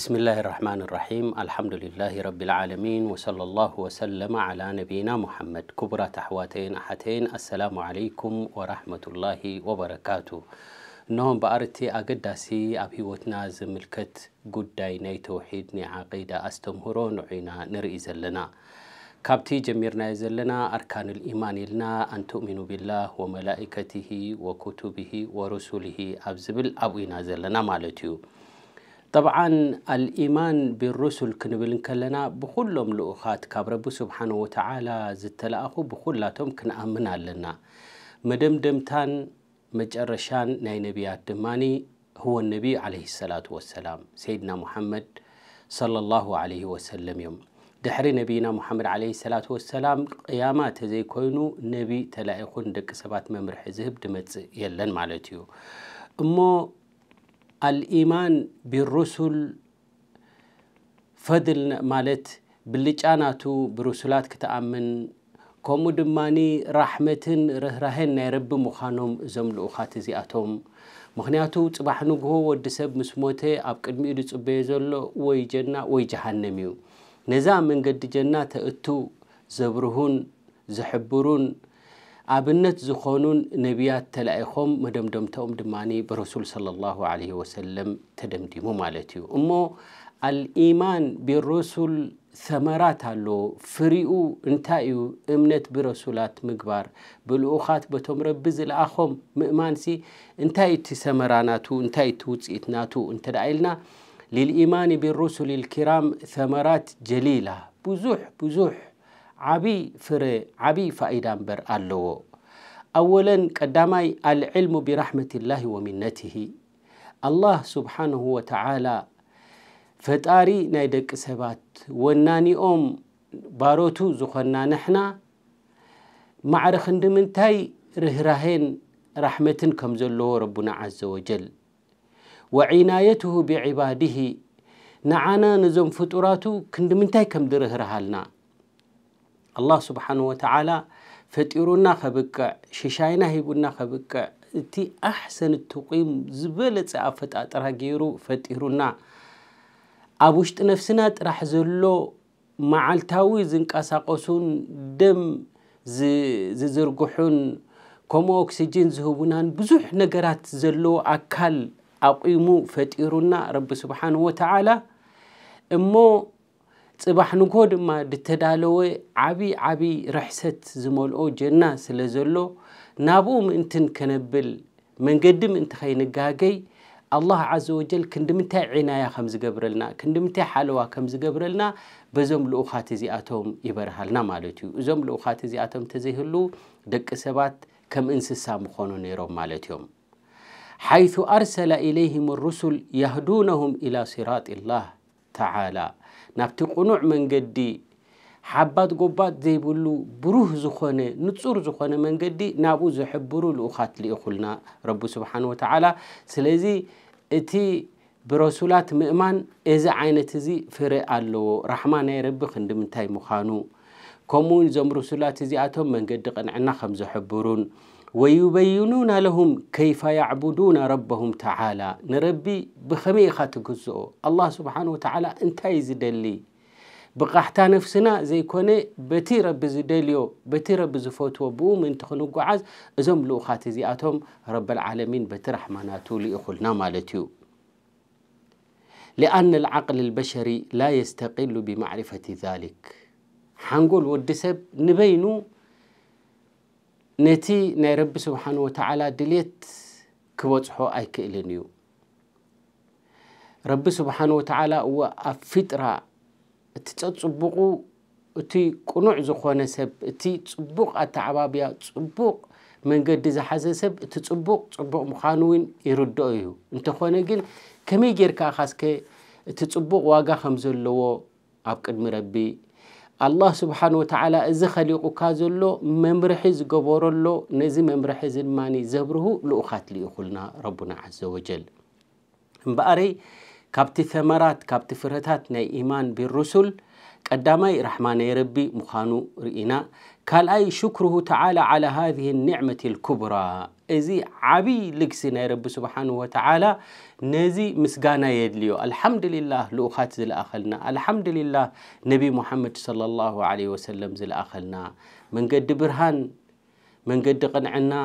بسم الله الرحمن الرحيم الحمد لله رب العالمين وصلى الله وسلم على نبينا محمد كبرى تحواتين أحتين السلام عليكم ورحمة الله وبركاته نوم بأرتي أقداسي أبي وتناز ملكت قد ديني توحيد ني عقيدة أستمهرون عينا نرئيز لنا كابتي جميرنا زلنا أركان الإيمان لنا أن تؤمنوا بالله وملائكته وكتبه ورسله أبزبل أبوينا زلنا مالتيو طبعا الإيمان بالرسل كنبل كلنا بخلهم لؤخات كاب رب سبحانه وتعالى زتلأخو بخلاتهم كنأمن لنا مدمدمتان مجرشان ناي نبيات دماني هو النبي عليه الصلاة والسلام سيدنا محمد صلى الله عليه وسلم يوم دحر نبينا محمد عليه الصلاة والسلام قيامات زي كوينو نبي تلائخون دك سبات ممرح زهب دمت يلن مالتيو أمو አልኢማን ቢሩሱል ፈድል ማለት ብልጫ ናቱ ብሩሱላት ክትኣምን ከምኡ ድማኒ ራሕመትን ርህራህን ናይ ረቢ ምዃኖም እዞም ልኡኻት እዚኣቶም ምክንያቱ ፅባሕ ንግሆ ወዲ ሰብ ምስ ሞተ ኣብ ቅድሚኡ ዝፅበዮ ዘሎ ወይ ጀና ወይ ጀሃንም እዩ ነዛ መንገዲ ጀና ተእቱ ዘብርሁን ዘሕብሩን ابنت زخونون نبيات تلايخوم مدمدم توم دماني برسول صلى الله عليه وسلم تدمدمو مالتيو امو الايمان بالرسول ثمرات هلو فريو انتايو امنت برسولات مقبار بالوخات بتوم ربز الاخوم مئمانسي انتاي تسمراناتو انتاي توتسيتناتو انت دعيلنا للايمان بالرسل الكرام ثمرات جليله بزوح بزوح ዓብይ ፍረ ዓብይ ፋኢዳ እምበር ኣለዎ ኣወለን ቀዳማይ አልዕልሙ ብራሕመት ላሂ ወሚነትሂ ኣላህ ስብሓንሁ ወተዓላ ፈጣሪ ናይ ደቂ ሰባት ወናኒኦም ባሮቱ ዝኾና ንሕና ማዕርኽ እንድምንታይ ርህራሄን ራሕመትን ከም ዘለዎ ረቡና ዓዘ ወጀል ወዒናየትሁ ብዕባድሂ ንዓና ነዞም ፍጡራቱ ክንዲምንታይ ከም ድርህርሃልና ኣላ ስብሓን ወተዓላ ፈጢሩና ኸብቅዕ ሽሻይና ሂቡና ኸብቅዕ እቲ ኣሕሰን እትቑም ዝበለፀ ኣፈጣጥራ ገይሩ ፈጢሩና ኣብ ውሽጢ ነፍስና ጥራሕ ዘሎ መዓልታዊ ዝንቀሳቐሱን ደም ዝዝርግሑን ከምኡ ኦክሲጅን ዝህቡናን ብዙሕ ነገራት ዘለዎ ኣካል ኣቑሙ ፈጢሩና ረቢ ስብሓን ወተዓላ እሞ ፅባሕ ንጎ ድማ ድተዳለወ ዓብዪ ዓብዪ ርሕሰት ዝመልኦ ጀና ስለ ዘሎ ናብኡ ምእንትን ከነብል መንገዲ ምእንቲ ከይንጋገይ ኣላه ዘ ወጀል ክንዲምንታይ ዒናያ ከም ዝገብረልና ክንዲምንታይ ሓለዋ ከም ዝገብረልና በዞም ልኡኻት እዚኣቶም ይበርሃልና ማለት እዩ እዞም ልኡኻት እዚኣቶም እንተዘይህሉ ደቂ ሰባት ከም እንስሳ ምኾኑ ነይሮም ማለት እዮም ሓይث ኣርሰላ ኢለይهም ሩሱል ያህዱነሁም ኢላ ሲራጢ ላه ተዓላ ናብቲ ቁኑዕ መንገዲ ሓባት ጎባት ዘይብሉ ብሩህ ዝኾነ ንፁር ዝኾነ መንገዲ ናብኡ ዘሕብሩ ልኡኻት ልኢኹልና ረቢ ስብሓን ወተዓላ ስለዚ እቲ ብረሱላት ምእማን እዚ ዓይነት እዚ ፍረ ኣለዎ ራሕማ ናይ ረቢ ክንዲምንታይ ምዃኑ ከምኡውን እዞም ረሱላት እዚኣቶም መንገዲ ቅንዕና ከም ዘሕብሩን ويبينون لهم كيف يعبدون ربهم تعالى نربي بخمي خاتكزو الله سبحانه وتعالى انتاي زدلي بقحتا نفسنا زي كوني بتي رب زدليو بتي رب زفوتو بو من قعز ازم لوخات زياتهم رب العالمين بترحمناتو لإخلنا مالتيو لأن العقل البشري لا يستقل بمعرفة ذلك حنقول ودسب نبينو ነቲ ናይ ረቢ ስብሓን ወተዓላ ድሌት ክበፅሖ ኣይክእልን እዩ ረቢ ስብሓን ወተዓላ እወ ኣብ ፊጥራ እቲ ፀፅቡቑ እቲ ቁኑዕ ዝኾነ ሰብ እቲ ፅቡቕ ኣተዓባብያ ፅቡቕ መንገዲ ዝሓዘ ሰብ እቲ ፅቡቕ ፅቡቕ ምዃኑ እውን ይርድኦ እዩ እንተኾነ ግን ከመይ ጌርካ ካስከ እቲ ፅቡቕ ዋጋ ከም ዘለዎ ኣብ ቅድሚ ረቢ الله سبحانه وتعالى إذا خليقك زلوا ممرحز جبر الله نزي ممرحز الماني زبره لأخات لي خلنا ربنا عز وجل بأري كابت ثمرات كابت فرتات نا إيمان بالرسل قدامي رحمن ربي مخانو رئينا قال أي شكره تعالى على هذه النعمة الكبرى إزي عبي لكسنا رب سبحانه وتعالى نزي مسقانا يدليو الحمد لله لأخات زل أخلنا الحمد لله نبي محمد صلى الله عليه وسلم زل أخلنا من قد برهان من قد قنعنا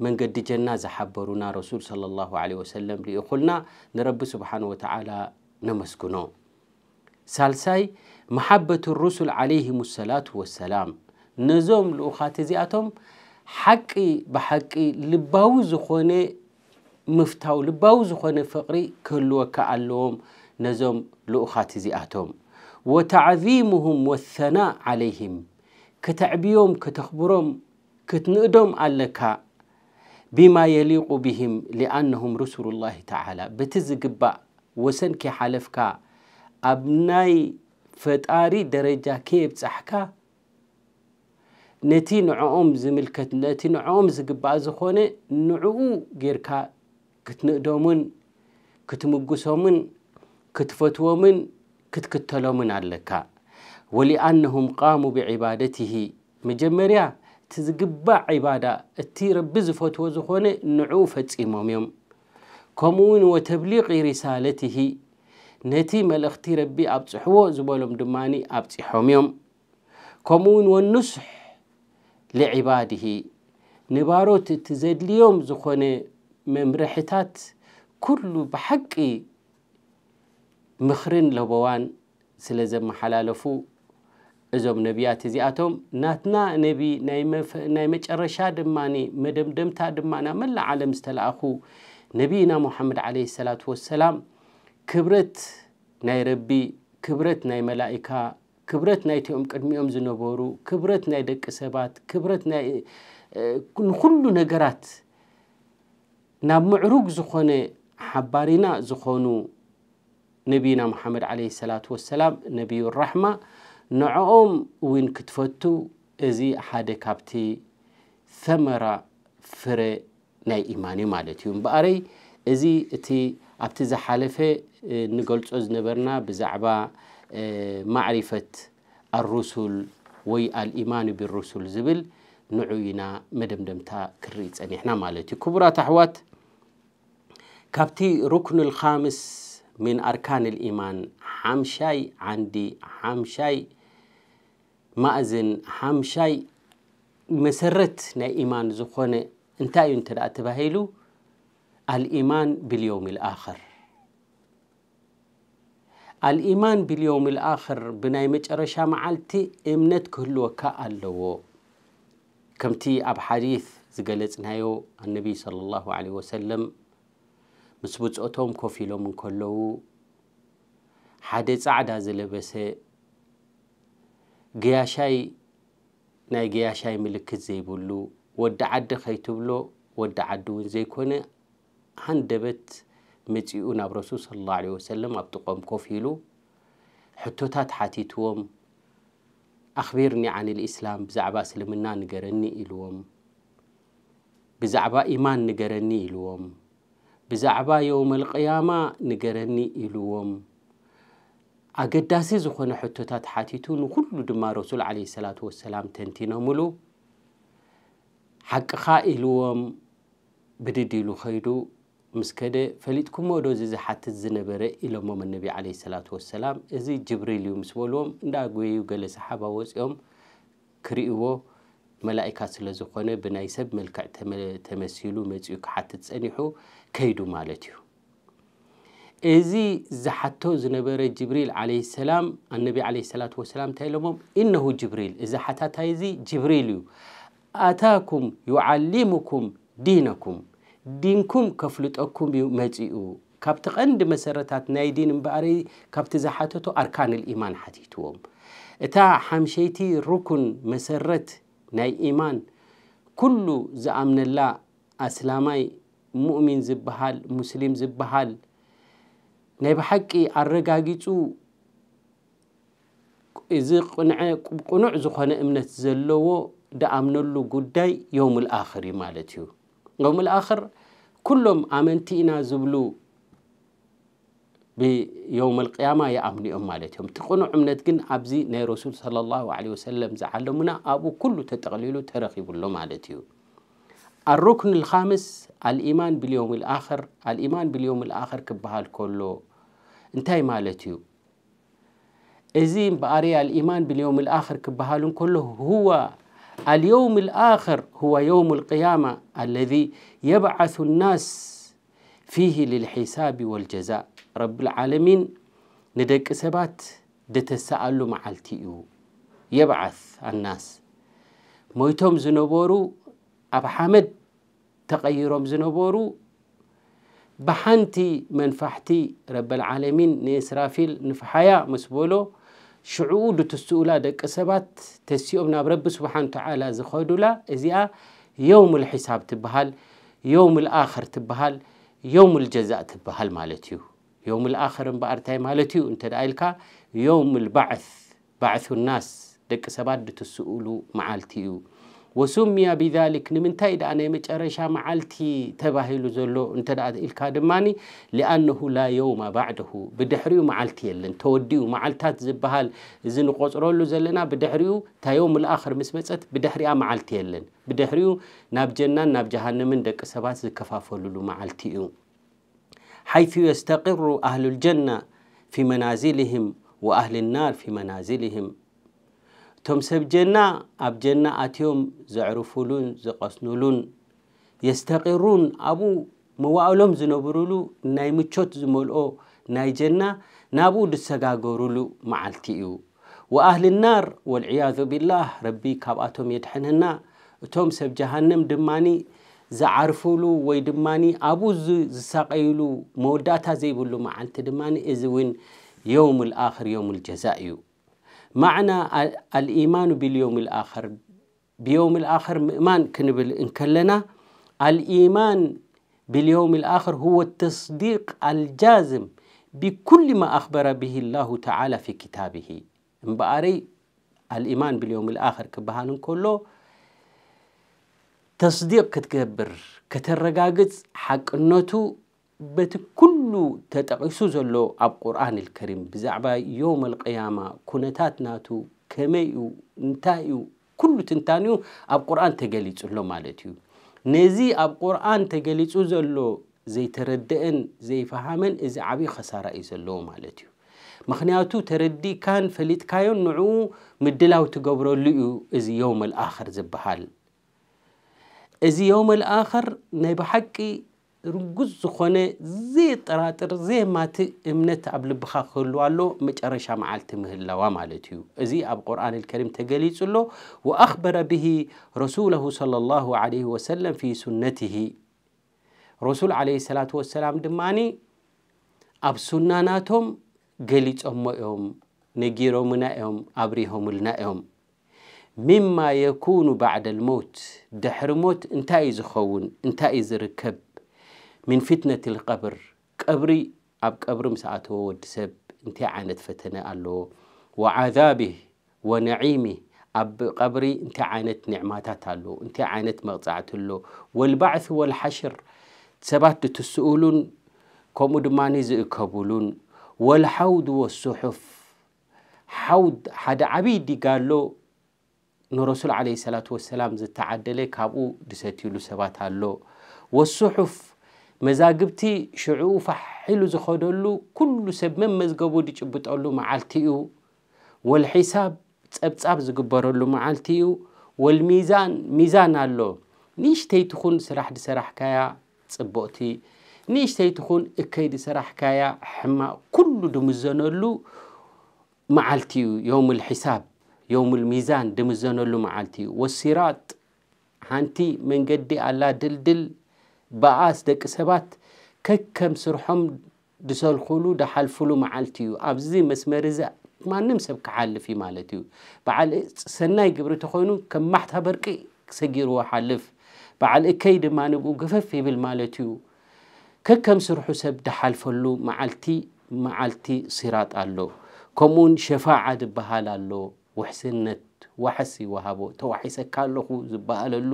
من قد جنا زحبرنا رسول صلى الله عليه وسلم ليخلنا نرب سبحانه وتعالى نمسكنو سالساي محبة الرسل عليهم الصلاة والسلام نزوم لأخات زياتهم حقي بحقي لباوز زخونة مفتاو لباوز زخونة فقري كل علوم نزوم لأخات زياتهم وتعظيمهم والثناء عليهم كتعبيهم كتخبرهم كتنقدم ألكا بما يليق بهم لأنهم رسول الله تعالى بتزقبا وسنكي حلفك أبناي ፈጣሪ ደረጃ ከየብፃሕካ ነቲ ንዕኦም ዝምልከት ነቲ ንዕኦም ዝግባእ ዝኾነ ንዕኡ ጌርካ ክትንእዶምን ክትምጉሶምን ክትፈትዎምን ክትክተሎምን ኣለካ ወሊኣነሁም ቃሙ ብዕባደትሂ መጀመርያ እቲ ዝግባእ ዒባዳ እቲ ረቢ ዝፈትዎ ዝኾነ ንዕኡ ፈፂሞም እዮም ከምኡውን ወተብሊቕ ሪሳለትሂ ነቲ መልእኽቲ ረቢ ኣብፅሕዎ ዝበሎም ድማኒ ኣብፂሖም እዮም ከምኡ ውን ወንስሕ ልዕባድሂ ንባሮት እቲ ዘድልዮም ዝኾነ መምርሕታት ኩሉ ብሓቂ ምኽርን ለቦዋን ስለ ዘመሓላለፉ እዞም ነቢያት እዚኣቶም ናትና ነቢ ናይ መጨረሻ ድማኒ መደምደምታ ድማ ናብ መላእ ዓለም ዝተለኣኹ ነቢይና ሙሓመድ ዓለ ሰላት ወሰላም ክብረት ናይ ረቢ ክብረት ናይ መላእካ ክብረት ናይቲኦም ቅድሚኦም ዝነበሩ ክብረት ናይ ደቂ ሰባት ክብረት ንኩሉ ነገራት ናብ ምዕሩግ ዝኾነ ሓባሪና ዝኾኑ ነቢና ሙሓመድ ዓለ ሰላት ወሰላም ነቢዩ ራሕማ ንዕኦም እውን ክትፈቱ እዚ ሓደ ካብቲ ሰመራ ፍረ ናይ ኢማን እዩ ማለት እዩ እምበኣረይ እዚ እቲ ابتي زحالفه نقولتو زنبرنا بزعبا معرفه الرسل وي الايمان بالرسل زبل نعوينا مدمدمتا كريت ان احنا مالتي كبرى تحوات كابتي ركن الخامس من اركان الايمان حمشاي عندي حمشاي مازن حمشاي مسرت نا ايمان زخونه انتا ينتر الإيمان باليوم الآخر الإيمان باليوم الآخر بناي مجرشا معالتي إمنت كهلو كألو كمتي أب حديث زقلتنايو النبي صلى الله عليه وسلم ምስ ብፅኦቶም ኮፍ ኢሎም እንከለዉ ሓደ ፃዕዳ ዝለበሰ ገያሻይ ናይ ገያሻይ ምልክት ዘይብሉ ወዲ ዓዲ ከይትብሎ ወዲ ዓዲ እውን ዘይኮነ ሃንደበት መፂኡ ናብ ረሱል صى ه عه ወሰለም ኣብ ጥቆም ኮፍ ኢሉ ሕቶታት ሓቲትዎም ኣኽቢርኒ ዓን ልእስላም ብዛዕባ እስልምና ንገረኒ ኢልዎም ብዛዕባ ኢማን ንገረኒ ኢልዎም ብዛዕባ የውም ልቅያማ ንገረኒ ኢልዎም ኣገዳሲ ዝኾነ ሕቶታት ሓቲቱ ንኩሉ ድማ ረሱል ዓለ ሰላት ወሰላም ተንቲኖምሉ ሓቂኻ ኢልዎም ብድዲሉ ኸይዱ ምስ ከደ ፈሊጥኩሞ ወደዚ ዝሓትት ዝነበረ ኢሎሞም ነቢ ዓለ ሰላት ወሰላም እዚ ጅብሪል እዩ ምስ በልዎም እንዳጎየዩ ገለ ሰሓባ ወፂኦም ክርእዎ መላእካ ስለ ዝኾነ ብናይ ሰብ መልክዕ ተመሲሉ መፅኡ ክሓትት ፀኒሑ ከይዱ ማለት እዩ እዚ ዝሓቶ ዝነበረ ጅብሪል ዓለ ሰላም ኣነቢ ዓለ ሰላት ወሰላም እንታይ ኢሎሞም እነሁ ጅብሪል እዚ ሓታታይ እዚ ጅብሪል እዩ ኣታኩም ዩዓሊሙኩም ዲነኩም ዲንኩም ከፍልጠኩም እዩ መፂኡ ካብቲ ቐንዲ መሰረታት ናይ ዲን እምበኣሪ ካብቲ ዝሓተቶ ኣርካን ልኢማን ሓቲትዎም እታ ሓምሸይቲ ሩኩን መሰረት ናይ ኢማን ኩሉ ዝኣምነላ ኣስላማይ ሙእሚን ዝበሃል ሙስሊም ዝበሃል ናይ ብሓቂ ኣረጋጊፁ እዚ ቅንዐ ቁኑዕ ዝኾነ እምነት ዘለዎ ደኣምነሉ ጉዳይ ዮውም ልኣኽር እዩ ማለት እዩ يوم الآخر كلهم آمنتينا زبلو بيوم القيامة يا أم مالتهم تقنوا عمنت أبزي ناي رسول صلى الله عليه وسلم زعلمنا أبو كله تتغليلو ترخيب له مالتهم الركن الخامس الإيمان باليوم الآخر الإيمان باليوم الآخر كبهال كله انتهي مالتيو إذين بأري الإيمان باليوم الآخر كبهال كله هو اليوم الآخر هو يوم القيامة الذي يبعث الناس فيه للحساب والجزاء رب العالمين ندق سبات دتسألو التئو يبعث الناس مويتوم زنبورو أب حمد تغيرهم زنبورو بحنتي منفحتي رب العالمين نسرافيل نفحيا مسبولو شعود تستولا دك سبات تسيؤمنا برب سبحانه وتعالى زخودو لا إزياء يوم الحساب تبهال يوم الآخر تبهال يوم الجزاء تبهال مالتيو يوم الآخر مبارتاي مالتيو انت دائلكا يوم البعث بعث الناس دك سبات تستولو معالتيو وسمي بذلك نمنتاي دا أنا ارشا معالتي تباهيل زلو انت دا الكادماني لأنه لا يوم بعده بدحريو معالتي يلن توديو معالتات زبهال زن قصرولو زلنا بدحريو تا يوم الآخر مسمسات بدحريا معالتي يلن بدحريو ناب جنان ناب جهنم دك سبات زكفافولو معالتيو حيث يستقر أهل الجنة في منازلهم وأهل النار في منازلهم እቶም ሰብ ጀና ኣብ ጀና ኣትዮም ዘዕርፉሉን ዝቐስኑሉን የስተቂሩን ኣብኡ መዋእሎም ዝነብሩሉ ናይ ምቾት ዝመልኦ ናይ ጀና ናብኡ ዝሰጋገሩሉ መዓልቲ እዩ ወኣህሊ ናር ወልዕያዙ ብላህ ረቢ ካብኣቶም የድሐነና እቶም ሰብ ጀሃንም ድማኒ ዝዓርፍሉ ወይ ድማኒ ኣብኡ ዝሳቀይሉ መወዳእታ ዘይብሉ መዓልቲ ድማኒ እዚ እውን የውም ልኣክር የውም ልጀዛ እዩ معنى الإيمان باليوم الآخر بيوم الآخر مؤمن كنبل إن كلنا الإيمان باليوم الآخر هو التصديق الجازم بكل ما أخبر به الله تعالى في كتابه مباري الإيمان باليوم الآخر كبهان كله تصديق كتكبر كترقاقز حق النوتو بت كل تتقيسو زلو أب قرآن الكريم بزعبا يوم القيامة كنتات ناتو كميو نتايو كل تنتانيو أب قرآن تجليت زلو مالتيو نزي أب قرآن تجليت زلو زي تردئن زي فهمن إذا عبي خسارة زلو مالتيو مخنياتو تردي كان فليت كايون نعو مدلاو تقبرو لئو إذا يوم الآخر زبحال إذا يوم الآخر نبحكي ርጉዝ ዝኾነ ዘየጠራጥር ዘየማትእ እምነት ኣብ ልብኻ ክህልዋ ኣሎ መጨረሻ መዓልቲ ምህላዋ ማለት እዩ እዚ ኣብ ቁርኣን ልከሪም ተገሊጹ ኣሎ ወኣኽበረ ብሂ ረሱለሁ صለ ላሁ ዓለህ ወሰለም ፊ ሱነትሂ ረሱል ዓለ ሰላት ወሰላም ድማኒ ኣብ ሱናናቶም ገሊፆሞ እዮም ነጊሮምና እዮም ኣብሪሆምልና እዮም ሚማ የኩኑ ባዕደ ልሞት ድሕሪ ሞት እንታይ እዩ ዝኸውን እንታይ እዩ ዝርከብ من فتنة القبر قبري أب قبر مساعته ودسب انت عانت فتنة الله وعذابه ونعيمه أب قبري انت عانت نعماتات الله انت عانت مغزعت الله والبعث والحشر سبات تسؤولون كم دماني زئكابولون والحوض والصحف حوض حد عبيدي قال له نرسول عليه الصلاة والسلام زي تعدلي كابو دساتيولو سبات الله والصحف مزاجبتي شعوف حلو زخودلو كل سب من مزجبو ديش بتقولو معلتيو والحساب تاب تاب زجبرلو معلتيو والميزان ميزان الله نيش تي تخون سرح دي سرح كايا تصبوتي نيش تي تخون اكيد سرح كايا حما كل دمزان الله معلتيو يوم الحساب يوم الميزان دمزان الله معلتيو والسيرات هانتي من قدي الله دل دل ብኣስ ደቂ ሰባት ከከም ስርሖም ድሰልኩሉ ዳሓልፍሉ መዓልቲ እዩ ኣብዚ መስመር እዚ ማንም ሰብ ክሓልፍ እዩ ማለት እዩ በዓል ሰናይ ግብሪ እንተኮይኑ ከም ማሕታ በርቂ ሰጊርዎ ሓልፍ በዓል እከይ ድማ ንብኡ ገፈፍ ይብል ማለት እዩ ከከም ስርሑ ሰብ ዳሓልፈሉ መዓልቲ መዓልቲ ሲራጥ ኣሎ ከምኡውን ሸፋዓ ዝበሃል ኣሎ ውሕስነት ዋሕሲ ወሃቦ ተዋሒሰካ ኣለኹ ዝበሃለሉ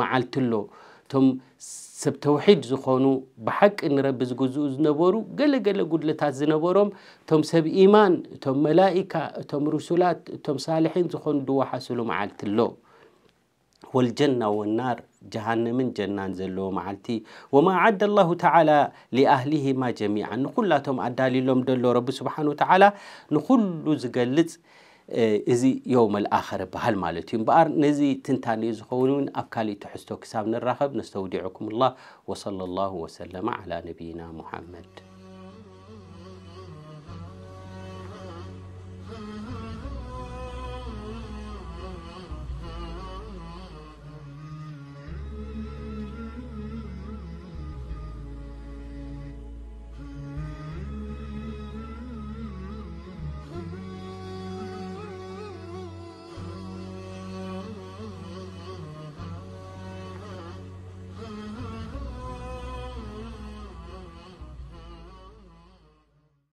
መዓልቲ ኣሎ تم سب توحيد زخونو بحق إن رب زجوز نبورو جل جل قدل تازن بورم تم سب إيمان تم ملائكة تم رسولات تم صالحين زخون دو حصلوا معلت الله والجنة والنار جهنم من جنة زلوا معلتي وما عد الله تعالى لأهله ما جميعا نقول لهم عدالي لهم دلوا رب سبحانه وتعالى نقول لزقلت ازی یوم الآخر به هل مالتیم بار نزی تنتانی زخونون افکالی تحستو کسب نرخب نستودیعکم الله و صلی الله و سلم علی نبینا محمد